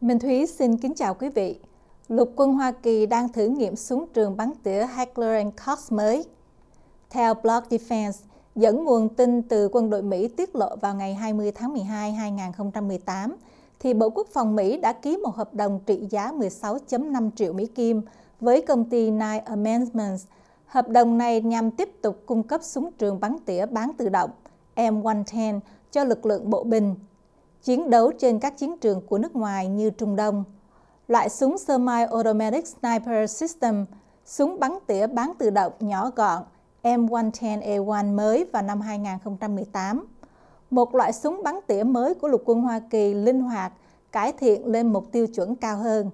Minh Thúy xin kính chào quý vị. Lục quân Hoa Kỳ đang thử nghiệm súng trường bắn tỉa Heckler Koch mới. Theo Blog Defense, dẫn nguồn tin từ quân đội Mỹ tiết lộ vào ngày 20 tháng 12 2018, thì Bộ Quốc phòng Mỹ đã ký một hợp đồng trị giá 16.5 triệu Mỹ Kim với công ty Nine Amendments. Hợp đồng này nhằm tiếp tục cung cấp súng trường bắn tỉa bán tự động M110 cho lực lượng bộ binh chiến đấu trên các chiến trường của nước ngoài như Trung Đông. Loại súng Semi-Automatic Sniper System, súng bắn tỉa bán tự động nhỏ gọn M110A1 mới vào năm 2018. Một loại súng bắn tỉa mới của lục quân Hoa Kỳ linh hoạt, cải thiện lên một tiêu chuẩn cao hơn.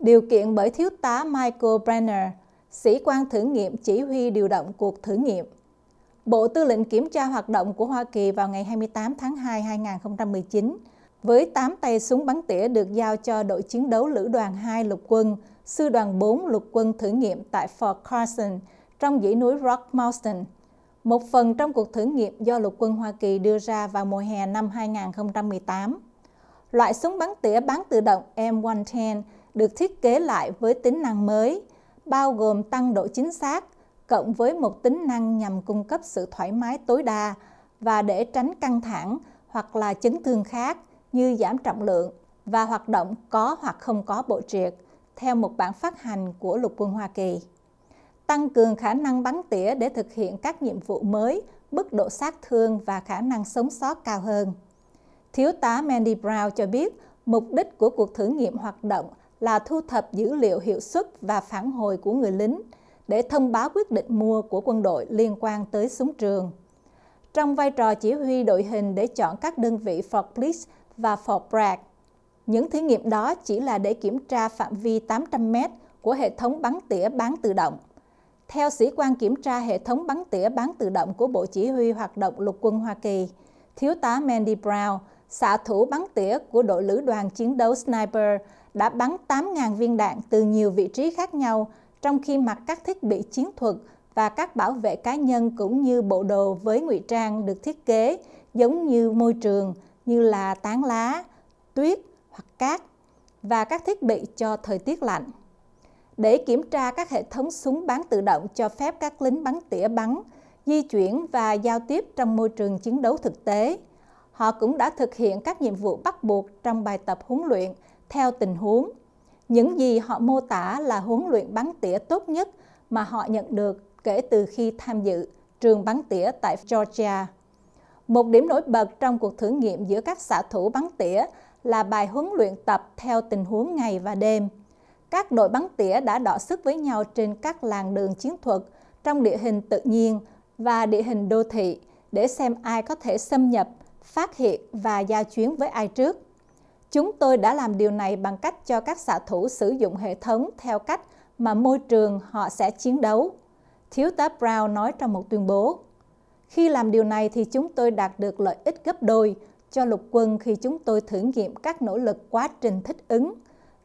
Điều kiện bởi thiếu tá Michael Brenner, sĩ quan thử nghiệm chỉ huy điều động cuộc thử nghiệm. Bộ Tư lệnh kiểm tra hoạt động của Hoa Kỳ vào ngày 28 tháng 2 2019 với 8 tay súng bắn tỉa được giao cho đội chiến đấu lữ đoàn 2 lục quân, sư đoàn 4 lục quân thử nghiệm tại Fort Carson trong dãy núi Rock Mountain. Một phần trong cuộc thử nghiệm do lục quân Hoa Kỳ đưa ra vào mùa hè năm 2018. Loại súng bắn tỉa bán tự động M110 được thiết kế lại với tính năng mới, bao gồm tăng độ chính xác – cộng với một tính năng nhằm cung cấp sự thoải mái tối đa và để tránh căng thẳng hoặc là chấn thương khác như giảm trọng lượng và hoạt động có hoặc không có bộ triệt theo một bản phát hành của lục quân Hoa Kỳ. Tăng cường khả năng bắn tỉa để thực hiện các nhiệm vụ mới, mức độ sát thương và khả năng sống sót cao hơn. Thiếu tá Mandy Brown cho biết mục đích của cuộc thử nghiệm hoạt động là thu thập dữ liệu hiệu suất và phản hồi của người lính – để thông báo quyết định mua của quân đội liên quan tới súng trường. Trong vai trò chỉ huy đội hình để chọn các đơn vị Fort Bliss và Fort Bragg, những thí nghiệm đó chỉ là để kiểm tra phạm vi 800m của hệ thống bắn tỉa bán tự động. Theo sĩ quan kiểm tra hệ thống bắn tỉa bán tự động của Bộ Chỉ huy hoạt động lục quân Hoa Kỳ, Thiếu tá Mandy Brown, xạ thủ bắn tỉa của đội lữ đoàn chiến đấu Sniper, đã bắn 8.000 viên đạn từ nhiều vị trí khác nhau trong khi mặc các thiết bị chiến thuật và các bảo vệ cá nhân cũng như bộ đồ với ngụy trang được thiết kế giống như môi trường như là tán lá, tuyết hoặc cát và các thiết bị cho thời tiết lạnh. Để kiểm tra các hệ thống súng bắn tự động cho phép các lính bắn tỉa bắn, di chuyển và giao tiếp trong môi trường chiến đấu thực tế. Họ cũng đã thực hiện các nhiệm vụ bắt buộc trong bài tập huấn luyện theo tình huống những gì họ mô tả là huấn luyện bắn tỉa tốt nhất mà họ nhận được kể từ khi tham dự trường bắn tỉa tại Georgia. Một điểm nổi bật trong cuộc thử nghiệm giữa các xạ thủ bắn tỉa là bài huấn luyện tập theo tình huống ngày và đêm. Các đội bắn tỉa đã đọ sức với nhau trên các làng đường chiến thuật trong địa hình tự nhiên và địa hình đô thị để xem ai có thể xâm nhập, phát hiện và giao chuyến với ai trước. Chúng tôi đã làm điều này bằng cách cho các xạ thủ sử dụng hệ thống theo cách mà môi trường họ sẽ chiến đấu, Thiếu tá Brown nói trong một tuyên bố. Khi làm điều này thì chúng tôi đạt được lợi ích gấp đôi cho lục quân khi chúng tôi thử nghiệm các nỗ lực quá trình thích ứng,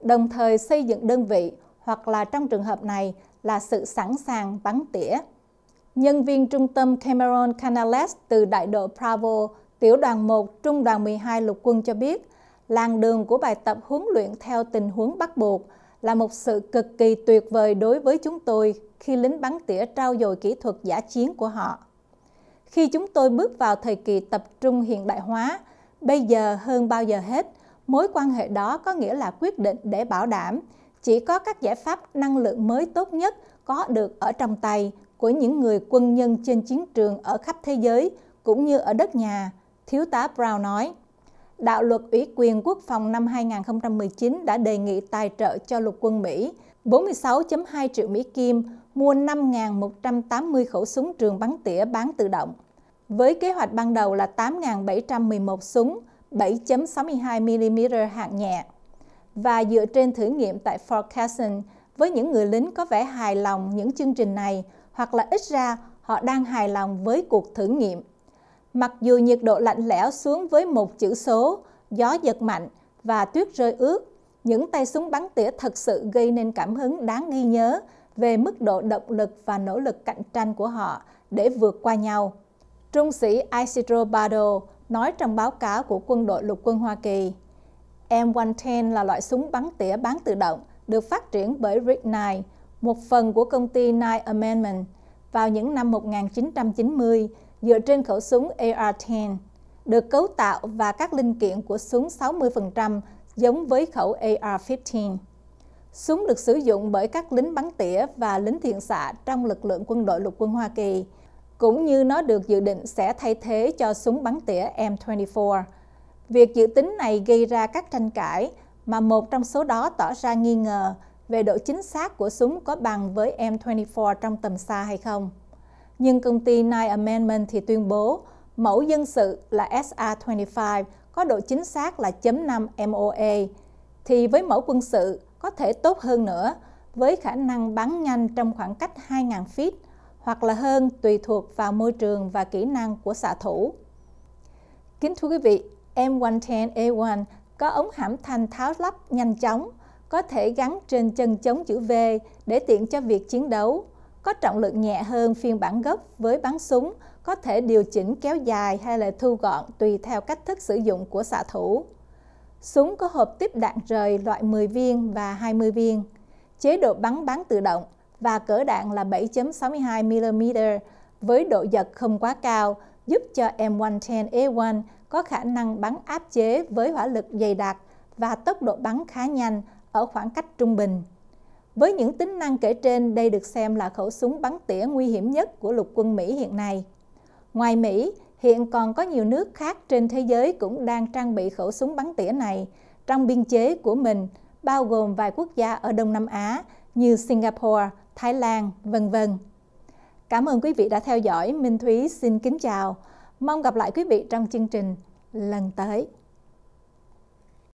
đồng thời xây dựng đơn vị hoặc là trong trường hợp này là sự sẵn sàng bắn tỉa. Nhân viên trung tâm Cameron Canales từ đại đội Bravo, tiểu đoàn 1, trung đoàn 12 lục quân cho biết – làng đường của bài tập huấn luyện theo tình huống bắt buộc là một sự cực kỳ tuyệt vời đối với chúng tôi khi lính bắn tỉa trao dồi kỹ thuật giả chiến của họ. Khi chúng tôi bước vào thời kỳ tập trung hiện đại hóa, bây giờ hơn bao giờ hết, mối quan hệ đó có nghĩa là quyết định để bảo đảm chỉ có các giải pháp năng lượng mới tốt nhất có được ở trong tay của những người quân nhân trên chiến trường ở khắp thế giới cũng như ở đất nhà, thiếu tá Brown nói. Đạo luật Ủy quyền Quốc phòng năm 2019 đã đề nghị tài trợ cho lục quân Mỹ 46.2 triệu Mỹ Kim mua 5.180 khẩu súng trường bắn tỉa bán tự động. Với kế hoạch ban đầu là 8.711 súng 7.62mm hạng nhẹ. Và dựa trên thử nghiệm tại Fort Carson, với những người lính có vẻ hài lòng những chương trình này, hoặc là ít ra họ đang hài lòng với cuộc thử nghiệm Mặc dù nhiệt độ lạnh lẽo xuống với một chữ số, gió giật mạnh và tuyết rơi ướt, những tay súng bắn tỉa thật sự gây nên cảm hứng đáng ghi nhớ về mức độ động lực và nỗ lực cạnh tranh của họ để vượt qua nhau. Trung sĩ Isidro Bardo nói trong báo cáo của quân đội lục quân Hoa Kỳ, M110 là loại súng bắn tỉa bán tự động được phát triển bởi Rig Nine, một phần của công ty Nine Amendment, vào những năm 1990 dựa trên khẩu súng AR-10, được cấu tạo và các linh kiện của súng 60% giống với khẩu AR-15. Súng được sử dụng bởi các lính bắn tỉa và lính thiện xạ trong lực lượng quân đội lục quân Hoa Kỳ, cũng như nó được dự định sẽ thay thế cho súng bắn tỉa M24. Việc dự tính này gây ra các tranh cãi, mà một trong số đó tỏ ra nghi ngờ về độ chính xác của súng có bằng với M24 trong tầm xa hay không nhưng công ty Nine Amendment thì tuyên bố mẫu dân sự là SR25 có độ chính xác là .5 MOA, thì với mẫu quân sự có thể tốt hơn nữa với khả năng bắn nhanh trong khoảng cách 2.000 feet hoặc là hơn tùy thuộc vào môi trường và kỹ năng của xạ thủ. Kính thưa quý vị, M110A1 có ống hãm thanh tháo lắp nhanh chóng, có thể gắn trên chân chống chữ V để tiện cho việc chiến đấu có trọng lượng nhẹ hơn phiên bản gốc với bắn súng, có thể điều chỉnh kéo dài hay là thu gọn tùy theo cách thức sử dụng của xạ thủ. Súng có hộp tiếp đạn rời loại 10 viên và 20 viên, chế độ bắn bán tự động và cỡ đạn là 7.62mm với độ giật không quá cao, giúp cho M110A1 có khả năng bắn áp chế với hỏa lực dày đặc và tốc độ bắn khá nhanh ở khoảng cách trung bình. Với những tính năng kể trên, đây được xem là khẩu súng bắn tỉa nguy hiểm nhất của lục quân Mỹ hiện nay. Ngoài Mỹ, hiện còn có nhiều nước khác trên thế giới cũng đang trang bị khẩu súng bắn tỉa này trong biên chế của mình, bao gồm vài quốc gia ở Đông Nam Á như Singapore, Thái Lan, vân vân. Cảm ơn quý vị đã theo dõi. Minh Thúy xin kính chào. Mong gặp lại quý vị trong chương trình lần tới.